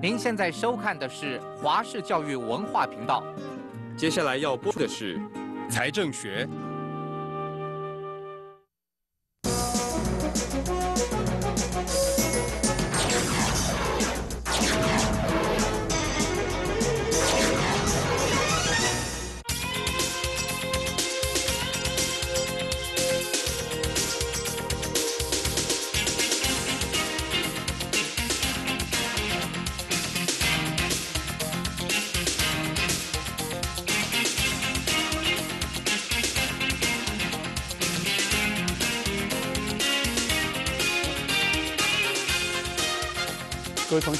您现在收看的是华视教育文化频道，接下来要播出的是财政学。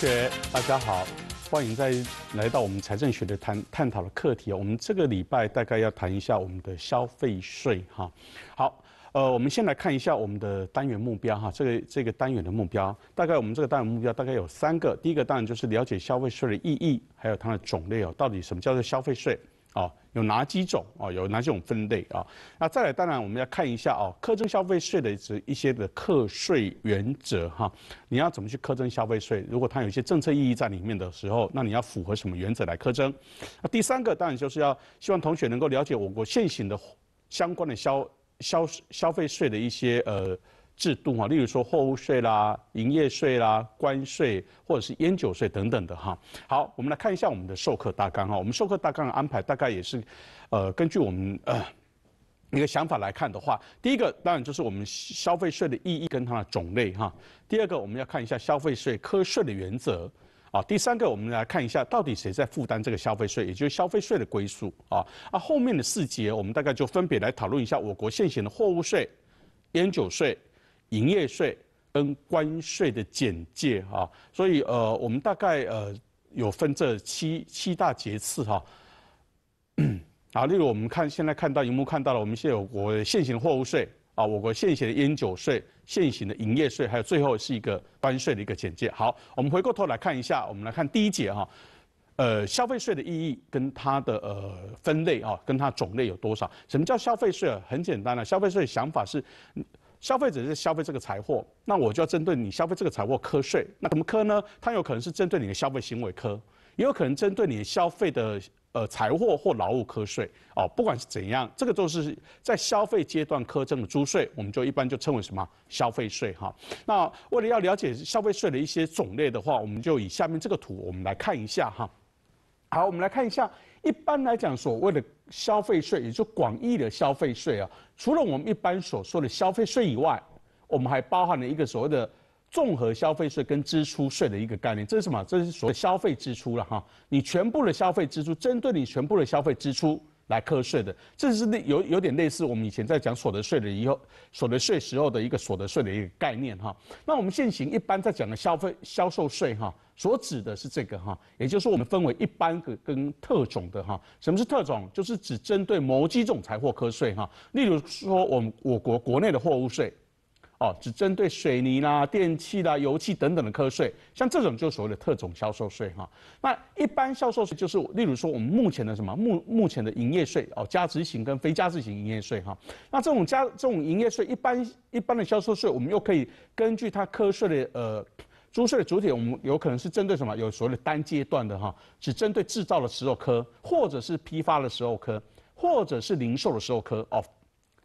学大家好，欢迎在来到我们财政学的谈探讨的课题。我们这个礼拜大概要谈一下我们的消费税哈。好，呃，我们先来看一下我们的单元目标哈。这个这个单元的目标，大概我们这个单元目标大概有三个。第一个当然就是了解消费税的意义，还有它的种类哦。到底什么叫做消费税？哦，有哪几种？哦，有哪几种分类？啊，那再来，当然我们要看一下哦，课征消费税的是一些的课税原则哈，你要怎么去课征消费税？如果它有一些政策意义在里面的时候，那你要符合什么原则来课征？那第三个当然就是要希望同学能够了解我国现行的相关的消消消费税的一些呃。制度啊，例如说货物税啦、营业税啦、关税或者是烟酒税等等的哈。好，我们来看一下我们的授课大纲哈。我们授课大纲的安排大概也是，呃，根据我们呃一个想法来看的话，第一个当然就是我们消费税的意义跟它的种类哈。第二个我们要看一下消费税科税的原则啊。第三个我们来看一下到底谁在负担这个消费税，也就是消费税的归属啊。啊，后面的四节我们大概就分别来讨论一下我国现行的货物税、烟酒税。营业税跟关税的简介哈，所以呃，我们大概呃有分这七七大节次哈，啊，例如我们看现在看到荧幕看到了，我们现有我国现行的货物税啊，我国现行的烟酒税、现行的营业税，还有最后是一个关税的一个简介。好，我们回过头来看一下，我们来看第一节哈，呃，消费税的意义跟它的呃分类啊，跟它种类有多少？什么叫消费税啊？很简单了，消费税想法是。消费者是消费这个财货，那我就要针对你消费这个财货科税。那怎么科呢？它有可能是针对你的消费行为科，也有可能针对你的消费的呃财货或劳务科税哦。不管是怎样，这个都是在消费阶段科征的租税，我们就一般就称为什么消费税哈。那为了要了解消费税的一些种类的话，我们就以下面这个图我们来看一下哈。好，我们来看一下。一般来讲，所谓的消费税，也就广义的消费税啊，除了我们一般所说的消费税以外，我们还包含了一个所谓的综合消费税跟支出税的一个概念。这是什么？这是所谓消费支出了哈。你全部的消费支出，针对你全部的消费支出来课税的，这是有有点类似我们以前在讲所得税的以后所得税时候的一个所得税的一个概念哈。那我们现行一般在讲的消费销售税哈。所指的是这个哈，也就是我们分为一般跟跟特种的哈。什么是特种？就是只针对某几种财货科税哈。例如说，我们我国国内的货物税，哦，只针对水泥啦、电器啦、油气等等的科税。像这种就所谓的特种销售税哈。那一般销售税就是，例如说我们目前的什么目目前的营业税哦，加值型跟非加值型营业税哈。那这种加这种营业税，一般一般的销售税，我们又可以根据它科税的呃。租税的主体，我们有可能是针对什么？有所谓的单阶段的哈，只针对制造的时候科，或者是批发的时候科，或者是零售的时候科哦，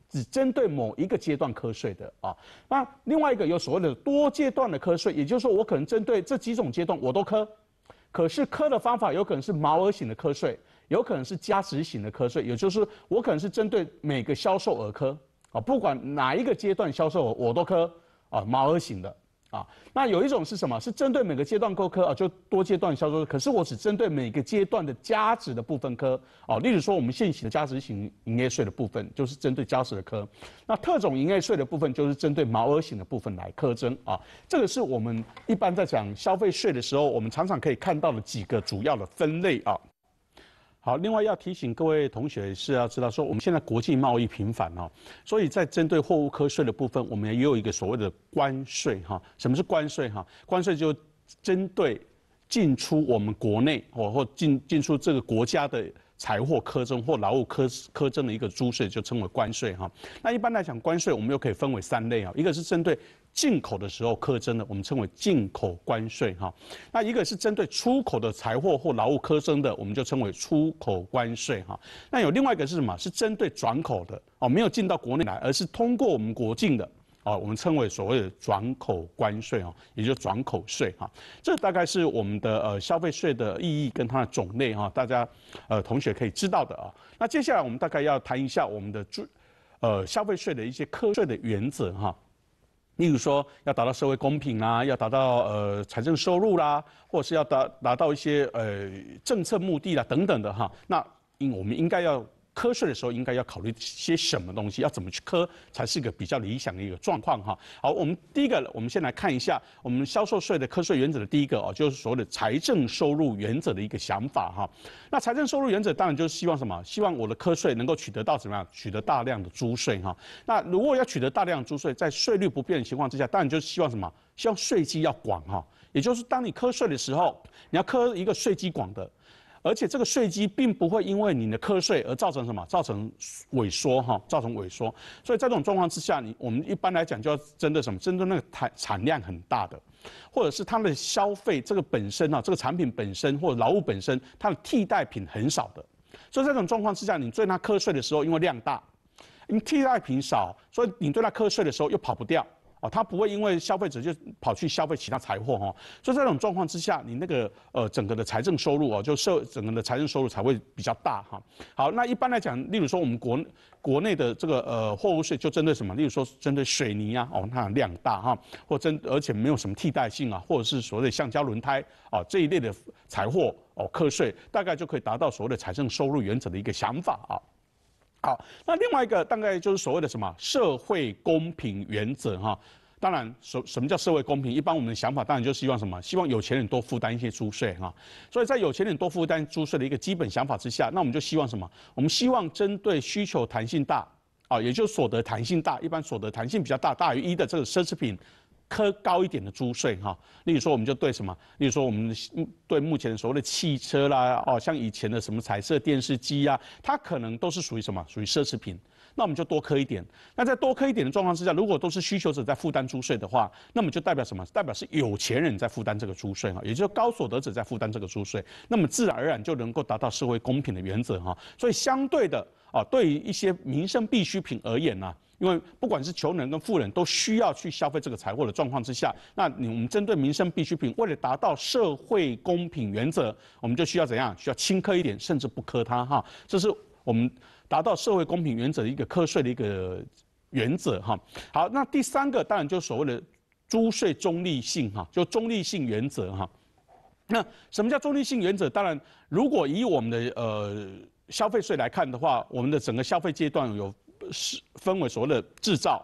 只针对某一个阶段科税的啊。那另外一个有所谓的多阶段的科税，也就是说我可能针对这几种阶段我都科，可是科的方法有可能是毛额型的科税，有可能是加值型的科税，也就是我可能是针对每个销售额科啊，不管哪一个阶段销售额我都科啊，毛额型的。啊，那有一种是什么？是针对每个阶段课科啊，就多阶段销售。可是我只针对每个阶段的加值的部分科哦。例如说，我们现行的价值型营业税的部分，就是针对加值的科。那特种营业税的部分，就是针对毛额型的部分来科征啊。这个是我们一般在讲消费税的时候，我们常常可以看到的几个主要的分类啊。好，另外要提醒各位同学是要知道说，我们现在国际贸易频繁哦，所以在针对货物科税的部分，我们也有一个所谓的关税哈。什么是关税哈？关税就针对进出我们国内或或进进出这个国家的财货科征或劳务科科征的一个租税，就称为关税哈。那一般来讲，关税我们又可以分为三类啊，一个是针对。进口的时候苛征的，我们称为进口关税哈。那一个是针对出口的财货或劳务苛征的，我们就称为出口关税哈。那有另外一个是什么？是针对转口的哦，没有进到国内来，而是通过我们国境的哦，我们称为所谓的转口关税哈，也就转口税哈。这大概是我们的呃消费税的意义跟它的种类哈，大家呃同学可以知道的啊。那接下来我们大概要谈一下我们的注呃消费税的一些课税的原则哈。例如说，要达到社会公平啊，要达到呃财政收入啦，或者是要达达到一些呃政策目的啦等等的哈，那应我们应该要。瞌税的时候应该要考虑些什么东西？要怎么去课才是一个比较理想的一个状况哈？好，我们第一个，我们先来看一下我们销售税的瞌税原则的第一个哦，就是所谓的财政收入原则的一个想法哈。那财政收入原则当然就是希望什么？希望我的瞌税能够取得到怎么样？取得大量的租税哈。那如果要取得大量的租税，在税率不变的情况之下，当然就是希望什么？希望税基要广哈。也就是当你瞌税的时候，你要课一个税基广的。而且这个税基并不会因为你的课税而造成什么，造成萎缩哈，造成萎缩。所以在这种状况之下，你我们一般来讲就要针对什么，针对那个产产量很大的，或者是它的消费这个本身啊，这个产品本身或劳务本身，它的替代品很少的。所以在这种状况之下，你对它课税的时候，因为量大，你替代品少，所以你对它课税的时候又跑不掉。哦，他不会因为消费者就跑去消费其他财货哈，所以在这种状况之下，你那个呃整个的财政收入哦，就收整个的财政收入才会比较大哈。好，那一般来讲，例如说我们国国内的这个呃货物税就针对什么？例如说针对水泥啊，哦它量大哈，或针而且没有什么替代性啊，或者是所谓的橡胶轮胎啊这一类的财货哦课税，大概就可以达到所谓的财政收入原则的一个想法啊。好，那另外一个大概就是所谓的什么社会公平原则哈。当然，什什么叫社会公平？一般我们的想法当然就希望什么？希望有钱人多负担一些租税哈。所以在有钱人多负担租税的一个基本想法之下，那我们就希望什么？我们希望针对需求弹性大啊，也就是所得弹性大，一般所得弹性比较大，大于一的这个奢侈品。科高一点的租税哈，例如说我们就对什么，例如说我们对目前所谓的汽车啦，哦像以前的什么彩色电视机啊，它可能都是属于什么，属于奢侈品，那我们就多科一点。那在多科一点的状况之下，如果都是需求者在负担租税的话，那么就代表什么？代表是有钱人在负担这个租税哈，也就是高所得者在负担这个租税，那么自然而然就能够达到社会公平的原则哈。所以相对的啊，对于一些民生必需品而言呢。因为不管是穷人跟富人都需要去消费这个财货的状况之下，那你我们针对民生必需品，为了达到社会公平原则，我们就需要怎样？需要轻苛一点，甚至不苛它哈。这是我们达到社会公平原则一个课税的一个原则哈。好，那第三个当然就所谓的租税中立性哈，就中立性原则哈。那什么叫中立性原则？当然，如果以我们的呃消费税来看的话，我们的整个消费阶段有。是分为所谓的制造、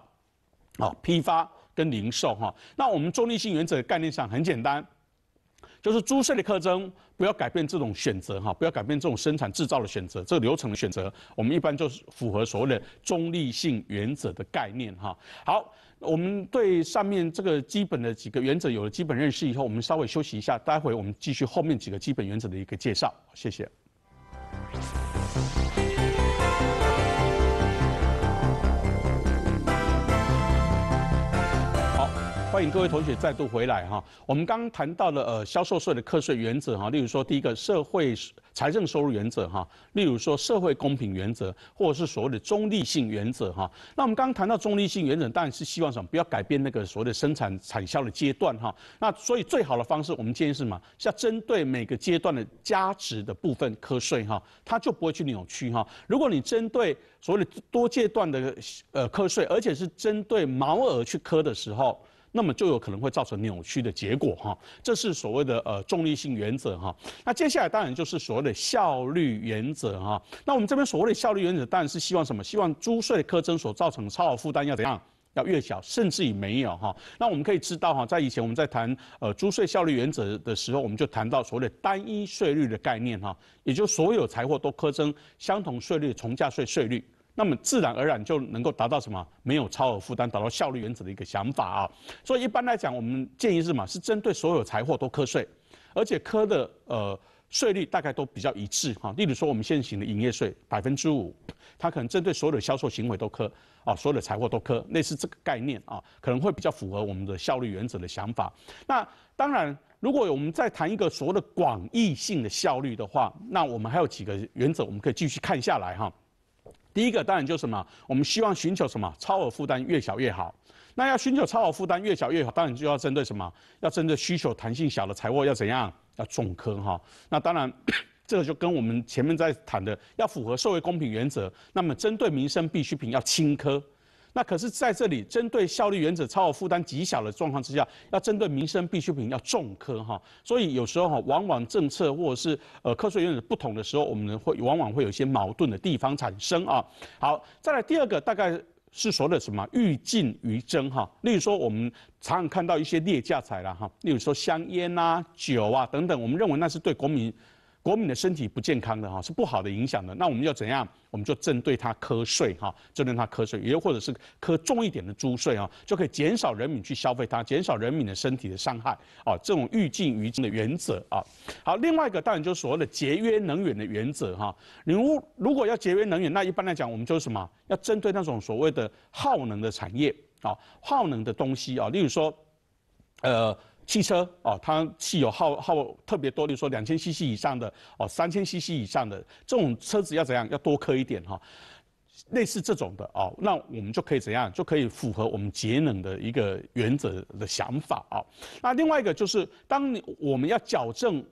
啊批发跟零售哈。那我们中立性原则的概念上很简单，就是租税的特征不要改变这种选择哈，不要改变这种生产制造的选择，这个流程的选择，我们一般就是符合所谓的中立性原则的概念哈。好，我们对上面这个基本的几个原则有了基本认识以后，我们稍微休息一下，待会我们继续后面几个基本原则的一个介绍。谢谢。欢迎各位同学再度回来哈。我们刚刚谈到了呃，销售税的课税原则哈，例如说第一个社会财政收入原则哈，例如说社会公平原则，或者是所谓的中立性原则哈。那我们刚刚谈到中立性原则，当然是希望什么？不要改变那个所谓的生产产销的阶段哈。那所以最好的方式，我们建议是什么？是要针对每个阶段的价值的部分课税哈，它就不会去扭曲哈。如果你针对所谓的多阶段的呃课税，而且是针对毛额去课的时候，那么就有可能会造成扭曲的结果哈，这是所谓的呃重力性原则哈。那接下来当然就是所谓的效率原则哈。那我们这边所谓的效率原则当然是希望什么？希望租税课征所造成的超额负担要怎样？要越小，甚至于没有哈。那我们可以知道哈，在以前我们在谈呃租税效率原则的时候，我们就谈到所谓的单一税率的概念哈，也就所有财货都课征相同税率重价税税率。那么自然而然就能够达到什么？没有超额负担，达到效率原则的一个想法啊。所以一般来讲，我们建议是嘛？是针对所有财货都课税，而且课的呃税率大概都比较一致哈。例如说，我们现行的营业税百分之五，它可能针对所有的销售行为都课啊，所有的财货都课，类似这个概念啊，可能会比较符合我们的效率原则的想法。那当然，如果我们再谈一个所谓的广义性的效率的话，那我们还有几个原则我们可以继续看下来哈。第一个当然就是什么，我们希望寻求什么，超额负担越小越好。那要寻求超额负担越小越好，当然就要针对什么，要针对需求弹性小的财务要怎样，要重科哈。那当然，这个就跟我们前面在谈的要符合社会公平原则，那么针对民生必需品要轻科。那可是，在这里针对效率原则、超额负担极小的状况之下，要针对民生必需品要重科哈，所以有时候哈，往往政策或者是呃课税原则不同的时候，我们会往往会有一些矛盾的地方产生啊。好，再来第二个，大概是说的什么欲禁于争哈，例如说我们常常看到一些劣价材了哈，例如说香烟啊、酒啊等等，我们认为那是对国民。国民的身体不健康的哈是不好的影响的，那我们要怎样？我们就针对他课睡哈，针对他课睡，也或者是磕重一点的租税啊，就可以减少人民去消费它，减少人民的身体的伤害啊。这种欲尽于尽的原则啊。好，另外一个当然就是所谓的节约能源的原则哈。如如果要节约能源，那一般来讲，我们就是什么？要针对那种所谓的耗能的产业啊，耗能的东西啊，例如说，呃。汽车哦，它汽油耗耗特别多，例如说两千 CC 以上的哦，三千 CC 以上的这种车子要怎样要多磕一点哈，类似这种的哦，那我们就可以怎样就可以符合我们节能的一个原则的想法啊。那另外一个就是，当我们要矫正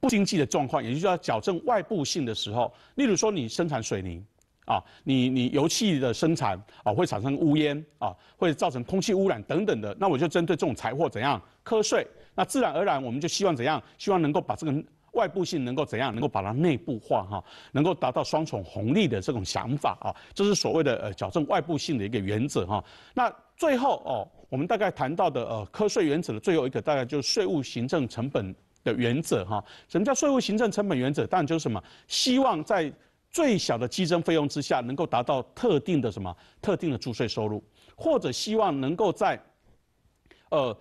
不经济的状况，也就是要矫正外部性的时候，例如说你生产水泥。啊，你你油气的生产啊会产生污烟啊，会造成空气污染等等的。那我就针对这种柴火怎样课税，那自然而然我们就希望怎样，希望能够把这个外部性能够怎样，能够把它内部化哈，能够达到双重红利的这种想法啊，这是所谓的呃矫正外部性的一个原则哈。那最后哦，我们大概谈到的呃科税原则的最后一个大概就是税务行政成本的原则哈。什么叫税务行政成本原则？当然就是什么，希望在最小的基增费用之下，能够达到特定的什么特定的注税收入，或者希望能够在，呃，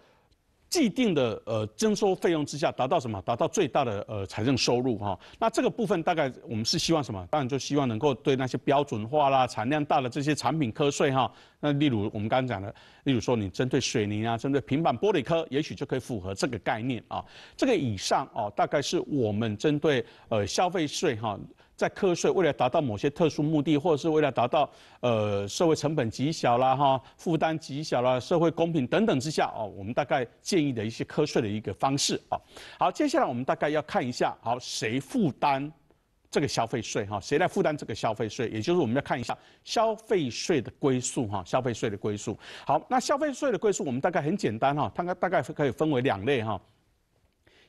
既定的呃征收费用之下达到什么？达到最大的呃财政收入哈。那这个部分大概我们是希望什么？当然就希望能够对那些标准化啦、产量大的这些产品科税哈。那例如我们刚刚讲的，例如说你针对水泥啊、针对平板玻璃科，也许就可以符合这个概念啊。这个以上哦，大概是我们针对呃消费税哈。在课税，为了达到某些特殊目的，或者是为了达到呃社会成本极小啦、哈负担极小啦、社会公平等等之下哦，我们大概建议的一些课税的一个方式啊。好，接下来我们大概要看一下，好谁负担这个消费税哈？谁来负担这个消费税？也就是我们要看一下消费税的归宿哈？消费税的归宿。好，那消费税的归宿我们大概很简单哈，它大概可以分为两类哈。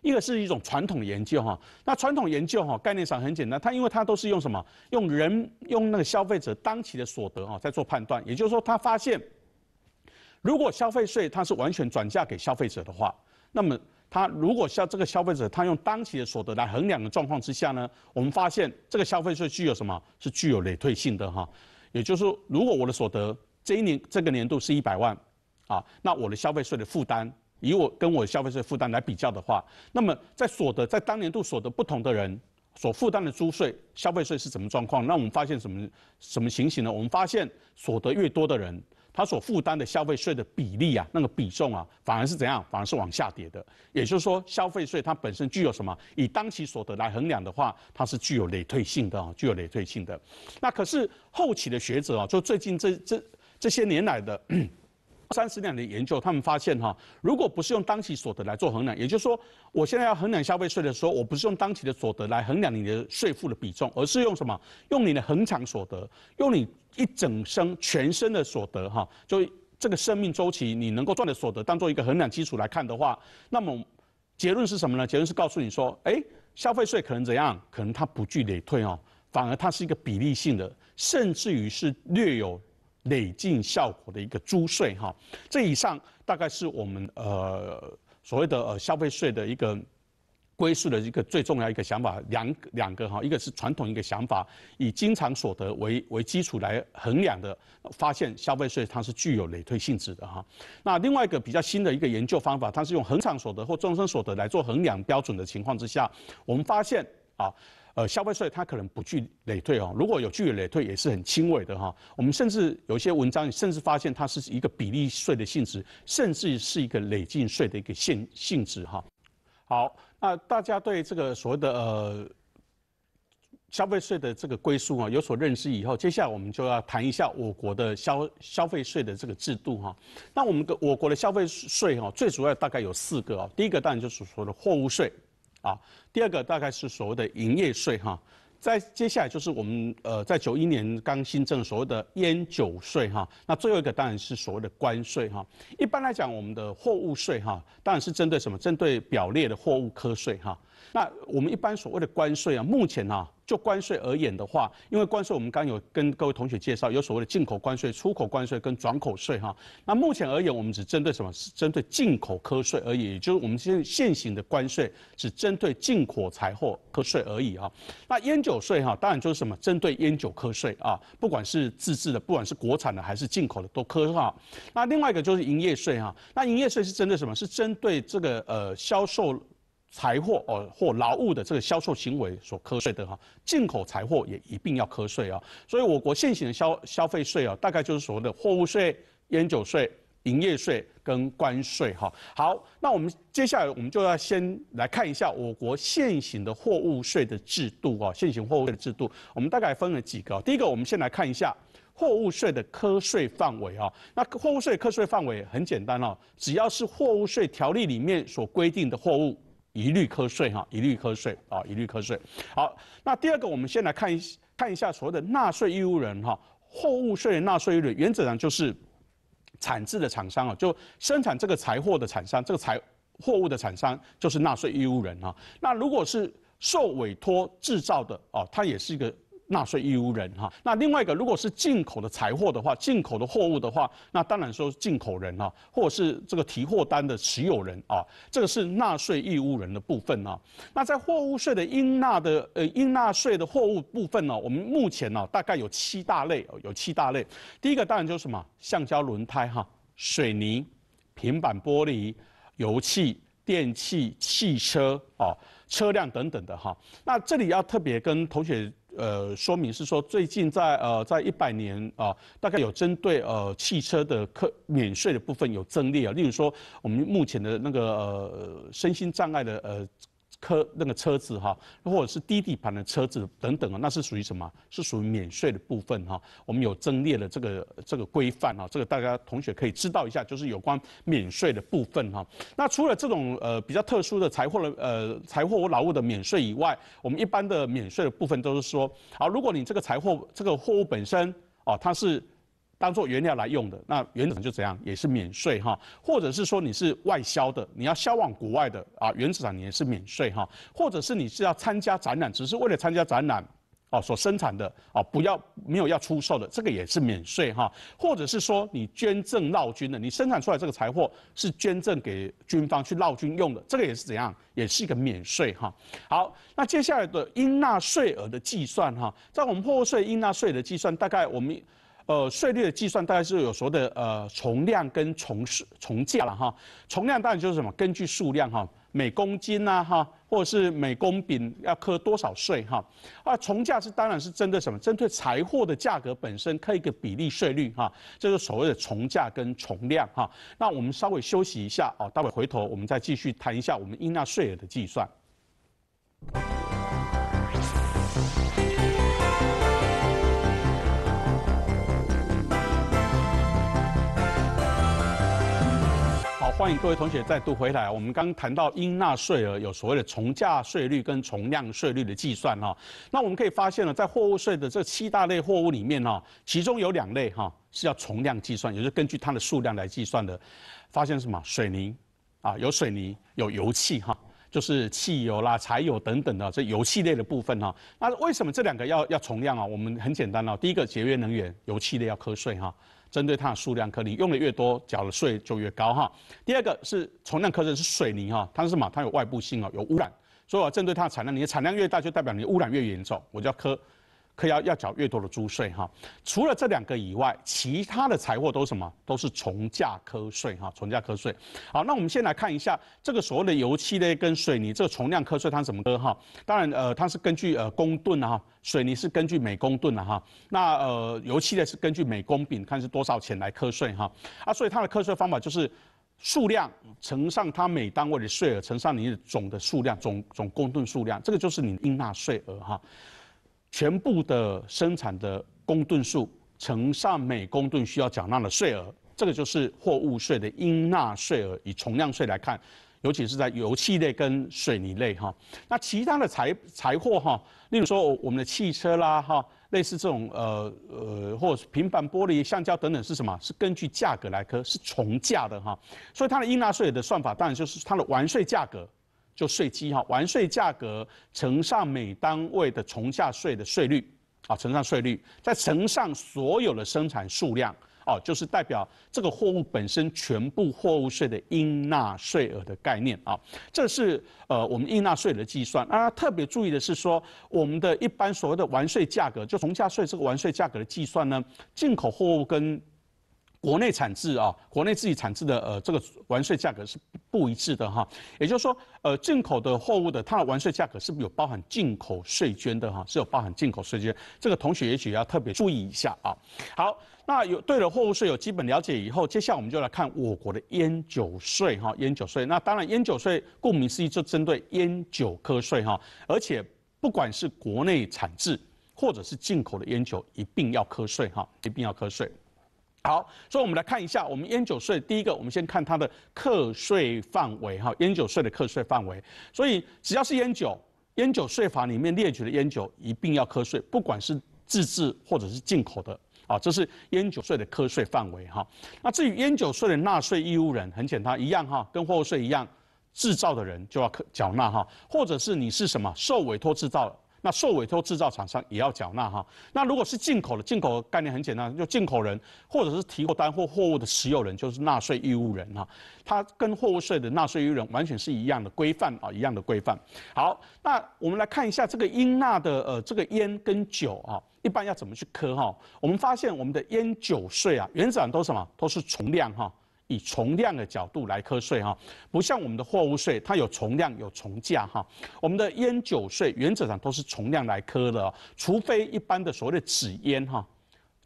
一个是一种传统研究哈，那传统研究哈概念上很简单，它因为它都是用什么用人用那个消费者当期的所得啊在做判断，也就是说，他发现，如果消费税它是完全转嫁给消费者的话，那么他如果像这个消费者他用当期的所得来衡量的状况之下呢，我们发现这个消费税具有什么是具有累退性的哈，也就是说，如果我的所得这一年这个年度是一百万，啊，那我的消费税的负担。以我跟我消费税负担来比较的话，那么在所得在当年度所得不同的人所负担的租税消费税是什么状况？那我们发现什么什么情形呢？我们发现所得越多的人，他所负担的消费税的比例啊，那个比重啊，反而是怎样？反而是往下跌的。也就是说，消费税它本身具有什么？以当期所得来衡量的话，它是具有累退性的，啊、具有累退性的。那可是后期的学者啊，就最近这这这些年来的。三十年的研究，他们发现哈，如果不是用当期所得来做衡量，也就是说，我现在要衡量消费税的时候，我不是用当期的所得来衡量你的税负的比重，而是用什么？用你的恒常所得，用你一整生全身的所得哈，就这个生命周期你能够赚的所得，当做一个衡量基础来看的话，那么结论是什么呢？结论是告诉你说，哎，消费税可能怎样？可能它不具累退哦，反而它是一个比例性的，甚至于是略有。累进效果的一个租税哈，这以上大概是我们呃所谓的呃消费税的一个归宿的一个最重要一个想法两两个哈，一个是传统一个想法，以经常所得为为基础来衡量的，发现消费税它是具有累退性质的哈。那另外一个比较新的一个研究方法，它是用恒常所得或终身所得来做衡量标准的情况之下，我们发现啊。呃，消费税它可能不具累退哦，如果有具有累退，也是很轻微的哈。我们甚至有一些文章，甚至发现它是一个比例税的性质，甚至是一个累进税的一个性性质哈。好，那大家对这个所谓的呃消费税的这个归宿啊有所认识以后，接下来我们就要谈一下我国的消消费税的这个制度哈。那我们的我国的消费税哈，最主要大概有四个哦。第一个当然就是说的货物税。啊，第二个大概是所谓的营业税哈，在接下来就是我们呃在九一年刚新增所谓的烟酒税哈，那最后一个当然是所谓的关税哈。一般来讲，我们的货物税哈，当然是针对什么？针对表列的货物科税哈。那我们一般所谓的关税啊，目前啊。就关税而言的话，因为关税我们刚有跟各位同学介绍，有所谓的进口关税、出口关税跟转口税哈。那目前而言，我们只针对什么是针对进口科税而已，也就是我们现在现行的关税只针对进口财货科税而已啊。那烟酒税哈，当然就是什么针对烟酒科税啊，不管是自制的，不管是国产的还是进口的都科哈。那另外一个就是营业税哈，那营业税是针对什么是针对这个呃销售。财货哦或劳务的这个销售行为所课税的哈，进口财货也一并要课税啊。所以我国现行的消消费税啊，大概就是所谓的货物税、烟酒税、营业税跟关税哈。好，那我们接下来我们就要先来看一下我国现行的货物税的制度啊，现行货物税的制度，我们大概分了几个。第一个，我们先来看一下货物税的课税范围啊。那货物税课税范围很简单哦，只要是货物税条例里面所规定的货物。一律课税哈，一律课税啊，一律课税。好，那第二个，我们先来看一，看一下所谓的纳税义务人哈，货物税纳税义务人，原则上就是产制的厂商啊，就生产这个财货的厂商，这个财货物的厂商就是纳税义务人啊。那如果是受委托制造的啊，它也是一个。纳税义务人哈，那另外一个，如果是进口的财货的话，进口的货物的话，那当然说进口人哈，或者是这个提货单的持有人啊，这个是纳税义务人的部分啊。那在货物税的应纳的呃应纳税的货物部分呢，我们目前呢大概有七大类，有七大类。第一个当然就是什么橡胶轮胎哈、水泥、平板玻璃、油漆、电器、汽车啊、车辆等等的哈。那这里要特别跟同学。呃，说明是说最近在呃，在一百年啊，大概有针对呃汽车的客免税的部分有增列啊，例如说我们目前的那个呃身心障碍的呃。车那个车子哈，或者是低底盘的车子等等啊，那是属于什么？是属于免税的部分哈。我们有增列了这个这个规范啊，这个大家同学可以知道一下，就是有关免税的部分哈。那除了这种呃比较特殊的财货的呃财货或劳务的免税以外，我们一般的免税的部分都是说，啊，如果你这个财货这个货物本身啊，它是。当做原料来用的，那原子就怎样也是免税哈，或者是说你是外销的，你要销往国外的啊，原你也是免税哈，或者是你是要参加展览，只是为了参加展览，哦所生产的哦不要没有要出售的，这个也是免税哈，或者是说你捐赠绕军的，你生产出来这个财货是捐赠给军方去绕军用的，这个也是怎样也是一个免税哈。好，那接下来的应纳税额的计算哈，在我们破税应纳税的计算，大概我们。呃，税率的计算大概是有谓的，呃，从量跟从数从价了哈。从量当然就是什么，根据数量哈，每公斤呐哈，或者是每公饼要扣多少税哈。啊，从价是当然是针对什么，针对财货的价格本身扣一个比例税率哈。这个所谓的从价跟从量哈。那我们稍微休息一下哦，待会回头我们再继续谈一下我们应纳税额的计算。欢迎各位同学再度回来。我们刚谈到应纳税额有所谓的从价税率跟从量税率的计算哈，那我们可以发现呢，在货物税的这七大类货物里面哈，其中有两类哈是要从量计算，也是根据它的数量来计算的。发现什么？水泥啊，有水泥，有油气哈，就是汽油啦、柴油等等的这油气类的部分哈。那为什么这两个要要从量啊？我们很简单哦，第一个节约能源，油气类要课税哈。针对它的数量颗你用的越多，缴的税就越高哈。第二个是存量科就是水泥哈，它是什么？它有外部性哦，有污染，所以我针对它的产量，你的产量越大，就代表你的污染越严重，我叫科可要要缴越多的租税哈，除了这两个以外，其他的财货都什么？都是从价科税哈，从价科税。好，那我们先来看一下这个所谓的油漆呢，跟水泥这个从量科税它是怎么课哈？当然呃，它是根据呃公吨哈，水泥是根据每公吨的哈，那呃油漆呢是根据每公饼看是多少钱来科税哈。啊，所以它的科税方法就是数量乘上它每单位的税额，乘上你的总的数量，总总公吨数量，这个就是你应纳税额哈。全部的生产的公吨数乘上每公吨需要缴纳的税额，这个就是货物税的应纳税额。以重量税来看，尤其是在油气类跟水泥类哈。那其他的材材货哈，例如说我们的汽车啦哈，类似这种呃呃，或是平板玻璃、橡胶等等是什么？是根据价格来科，是重价的哈。所以它的应纳税的算法，当然就是它的完税价格。就税基哈完税价格乘上每单位的从价税的税率，啊乘上税率，再乘上所有的生产数量，哦就是代表这个货物本身全部货物税的应纳税额的概念啊，这是呃我们应纳税的计算啊。特别注意的是说，我们的一般所谓的完税价格，就从价税这个完税价格的计算呢，进口货物跟国内产制啊，国内自己产制的呃这个完税价格是。不一致的哈，也就是说，呃，进口的货物的它的完税价格是不是有包含进口税捐的哈？是有包含进口税捐，这个同学也许要特别注意一下啊。好，那有对了，货物税有基本了解以后，接下来我们就来看我国的烟酒税哈，烟酒税。那当然，烟酒税顾名思义就针对烟酒科税哈，而且不管是国内产制或者是进口的烟酒，一定要科税哈，一定要科税。好，所以我们来看一下我们烟酒税。第一个，我们先看它的课税范围哈，烟酒税的课税范围。所以只要是烟酒，烟酒税法里面列举的烟酒，一定要课税，不管是自制或者是进口的啊，这是烟酒税的课税范围哈。那至于烟酒税的纳税义务人，很简单，一样哈，跟货物税一样，制造的人就要课缴纳哈，或者是你是什么受委托制造那受委托制造厂商也要缴纳哈。那如果是进口的，进口的概念很简单，就进口人或者是提货单或货物的持有人就是纳税义务人哈。它跟货物税的纳税义务人完全是一样的规范啊，一样的规范。好，那我们来看一下这个应纳的呃这个烟跟酒啊，一般要怎么去科哈？我们发现我们的烟酒税啊，原则上都什么都是从量哈。以从量的角度来课税哈，不像我们的货物税，它有从量有从价哈。我们的烟酒税原则上都是从量来课的除非一般的所谓的纸烟哈，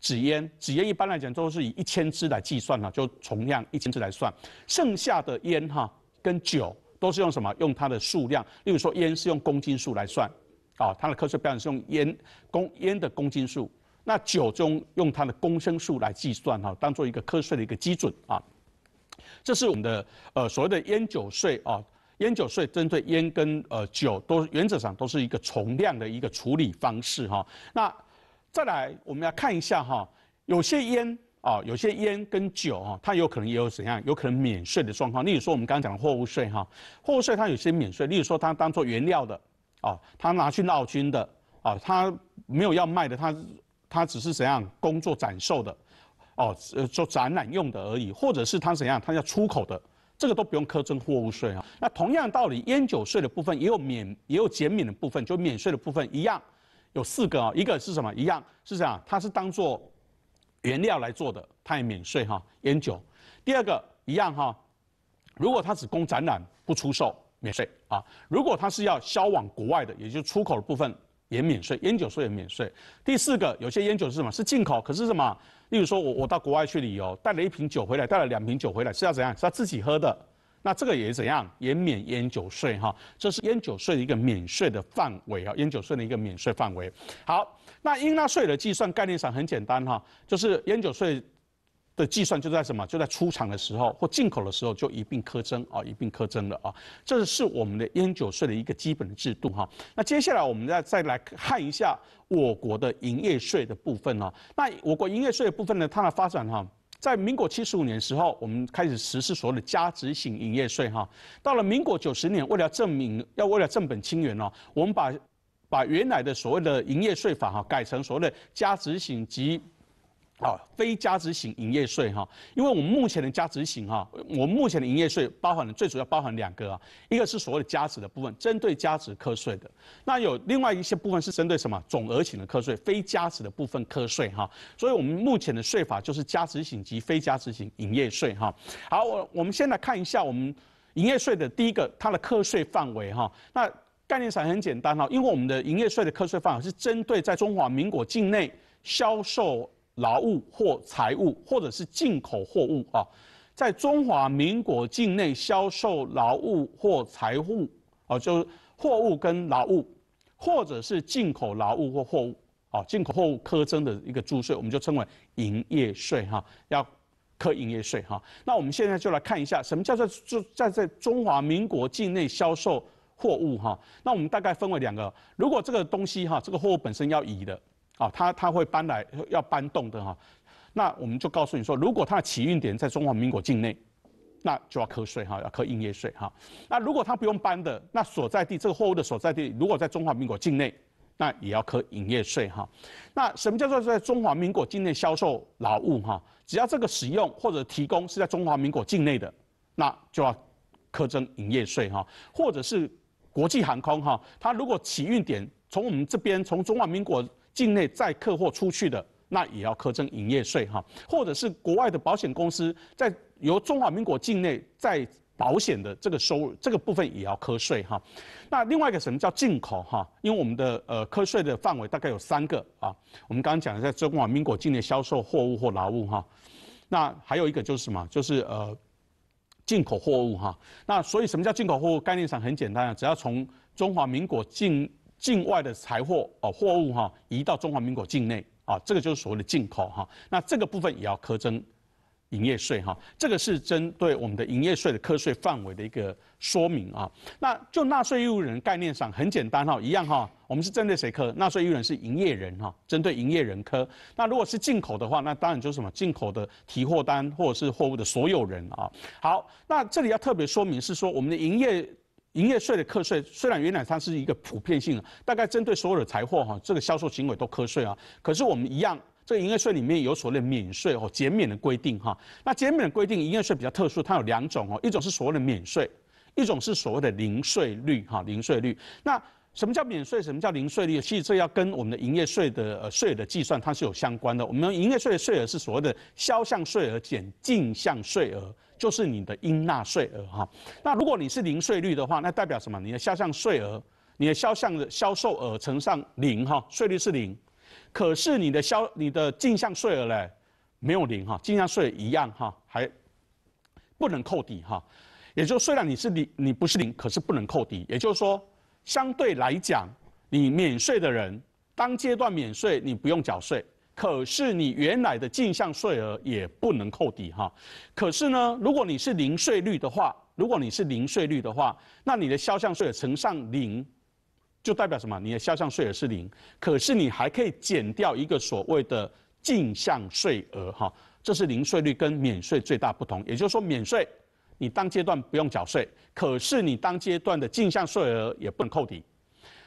纸烟纸烟一般来讲都是以一千支来计算哈就从量一千支来算。剩下的烟哈跟酒都是用什么？用它的数量，例如说烟是用公斤数来算，啊，它的课税标准是用烟公烟的公斤数，那酒就用用它的公升数来计算哈，当做一个课税的一个基准啊。这是我们的呃所谓的烟酒税啊，烟酒税针对烟跟呃酒都原则上都是一个从量的一个处理方式哈。那再来我们要看一下哈，有些烟啊，有些烟跟酒啊，它有可能也有怎样，有可能免税的状况。例如说我们刚刚讲货物税哈，货物税它有些免税，例如说它当做原料的啊，它拿去闹军的啊，它没有要卖的，它它只是怎样工作展售的。哦，做展览用的而已，或者是它怎样，它要出口的，这个都不用苛征货物税啊。那同样道理，烟酒税的部分也有免也有减免的部分，就免税的部分一样，有四个啊。一个是什么？一样是这样，它是当做原料来做的，它也免税哈。烟酒，第二个一样哈，如果它只供展览不出售免税啊。如果它是要销往国外的，也就出口的部分。也免税，烟酒税也免税。第四个，有些烟酒是什么？是进口，可是什么？例如说我我到国外去旅游，带了一瓶酒回来，带了两瓶酒回来，是要怎样？是要自己喝的？那这个也怎样？也免烟酒税哈。这是烟酒税的一个免税的范围啊，烟酒税的一个免税范围。好，那应纳税的计算概念上很简单哈，就是烟酒税。的计算就在什么？就在出厂的时候或进口的时候就一并苛征啊，一并苛征了啊。这是我们的烟酒税的一个基本的制度哈。那接下来我们再再来看一下我国的营业税的部分哈，那我国营业税的部分呢，它的发展哈，在民国七十五年时候，我们开始实施所谓的加值型营业税哈。到了民国九十年，为了证明要为了正本清源哦，我们把把原来的所谓的营业税法哈改成所谓的加值型及啊，非加值型营业税哈，因为我们目前的加值型哈，我们目前的营业税包含的最主要包含两个啊，一个是所谓的加值的部分，针对加值课税的，那有另外一些部分是针对什么总额型的课税，非加值的部分课税哈，所以我们目前的税法就是加值型及非加值型营业税哈。好，我我们先来看一下我们营业税的第一个它的课税范围哈，那概念上很简单哈，因为我们的营业税的课税范围是针对在中华民国境内销售。劳务或财物，或者是进口货物啊，在中华民国境内销售劳务或财物啊，就是货物跟劳务，或者是进口劳务或货物啊，进口货物苛征的一个租税，我们就称为营业税哈，要科营业税哈。那我们现在就来看一下，什么叫做就在在中华民国境内销售货物哈？那我们大概分为两个，如果这个东西哈，这个货物本身要移的。啊，他他会搬来要搬动的哈，那我们就告诉你说，如果它的起运点在中华民国境内，那就要课税哈，要课营业税哈。那如果他不用搬的，那所在地这个货物的所在地如果在中华民国境内，那也要课营业税哈。那什么叫做在中华民国境内销售劳务哈？只要这个使用或者提供是在中华民国境内的，那就要课征营业税哈。或者是国际航空哈，它如果起运点从我们这边从中华民国。境内载客或出去的，那也要课征营业税哈，或者是国外的保险公司在由中华民国境内在保险的这个收入这个部分也要课税哈。那另外一个什么叫进口哈？因为我们的呃课税的范围大概有三个啊，我们刚刚讲的在中华民国境内销售货物或劳务哈，那还有一个就是什么？就是呃进口货物哈。那所以什么叫进口货物？概念上很简单啊，只要从中华民国境境外的财货哦，货物哈，移到中华民国境内啊，这个就是所谓的进口哈。那这个部分也要苛征营业税哈。这个是针对我们的营业税的课税范围的一个说明啊。那就纳税义务人概念上很简单哈，一样哈，我们是针对谁科？纳税义务人是营业人哈，针对营业人科。那如果是进口的话，那当然就是什么进口的提货单或者是货物的所有人啊。好，那这里要特别说明是说我们的营业。营业税的课税虽然原来它是一个普遍性的，大概针对所有的财货哈，这个销售行为都课税啊。可是我们一样，这个营业税里面有所的免税哦、减免的规定哈。那减免的规定，营业税比较特殊，它有两种哦，一种是所谓的免税，一种是所谓的零税率哈，零税率。那什么叫免税？什么叫零税率？其实这要跟我们的营业税的税的计算它是有相关的。我们营业税的税额是所谓的销项税额减进项税额。就是你的应纳税额哈，那如果你是零税率的话，那代表什么？你的销项税额，你的销项的销售额乘上零哈，税率是零，可是你的销你的进项税额嘞，没有零哈，进项税一样哈，还不能扣抵哈，也就虽然你是零你不是零，可是不能扣抵，也就是说，相对来讲，你免税的人，当阶段免税，你不用缴税。可是你原来的进项税额也不能扣抵哈，可是呢，如果你是零税率的话，如果你是零税率的话，那你的销项税额乘上零，就代表什么？你的销项税额是零。可是你还可以减掉一个所谓的进项税额哈，这是零税率跟免税最大不同。也就是说，免税你当阶段不用缴税，可是你当阶段的进项税额也不能扣抵。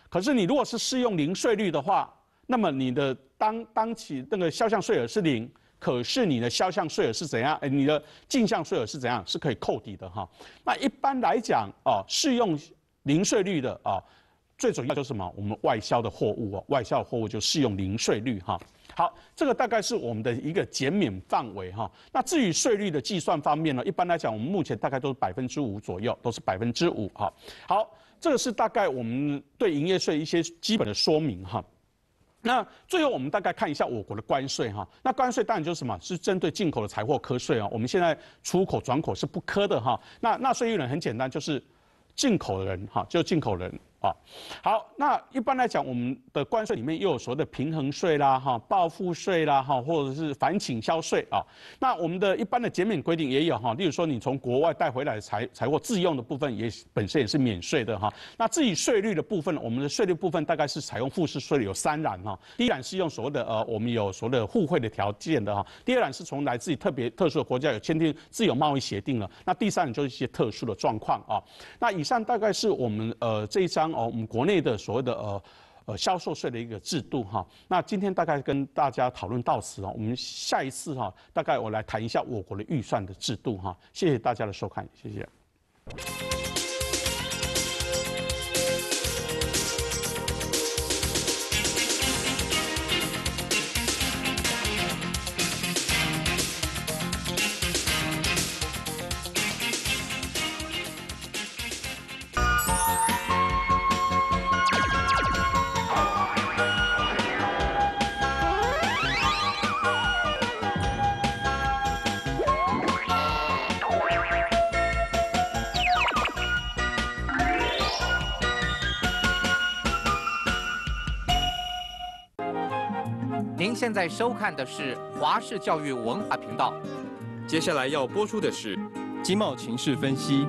可是你如果是适用零税率的话，那么你的当当期那个销项税额是零，可是你的销项税额是怎样？哎，你的进项税额是怎样？是可以扣抵的哈。那一般来讲啊，适用零税率的啊，最主要就是什么？我们外销的货物啊，外销货物就适用零税率哈。好，这个大概是我们的一个减免范围哈。那至于税率的计算方面呢，一般来讲，我们目前大概都是百分之五左右，都是百分之五哈。好，这个是大概我们对营业税一些基本的说明哈。那最后我们大概看一下我国的关税哈，那关税当然就是什么是针对进口的财货科税啊，我们现在出口转口是不科的哈，那纳税义务人很简单就是进口人哈，就进口人。啊，好，那一般来讲，我们的关税里面又有所谓的平衡税啦，哈，报复税啦，哈，或者是反倾销税啊。那我们的一般的减免规定也有哈，例如说你从国外带回来财财货自用的部分，也本身也是免税的哈。那至于税率的部分，我们的税率部分大概是采用负式税率，有三染哈。第一染是用所谓的呃，我们有所谓的互惠的条件的哈。第二染是从来自己特别特殊的国家有签订自由贸易协定的。那第三就是一些特殊的状况啊。那以上大概是我们呃这一章。哦，我们国内的所谓的呃呃销售税的一个制度哈，那今天大概跟大家讨论到此哦，我们下一次哈，大概我来谈一下我国的预算的制度哈，谢谢大家的收看，谢谢。现在收看的是华视教育文化频道，接下来要播出的是经贸情势分析。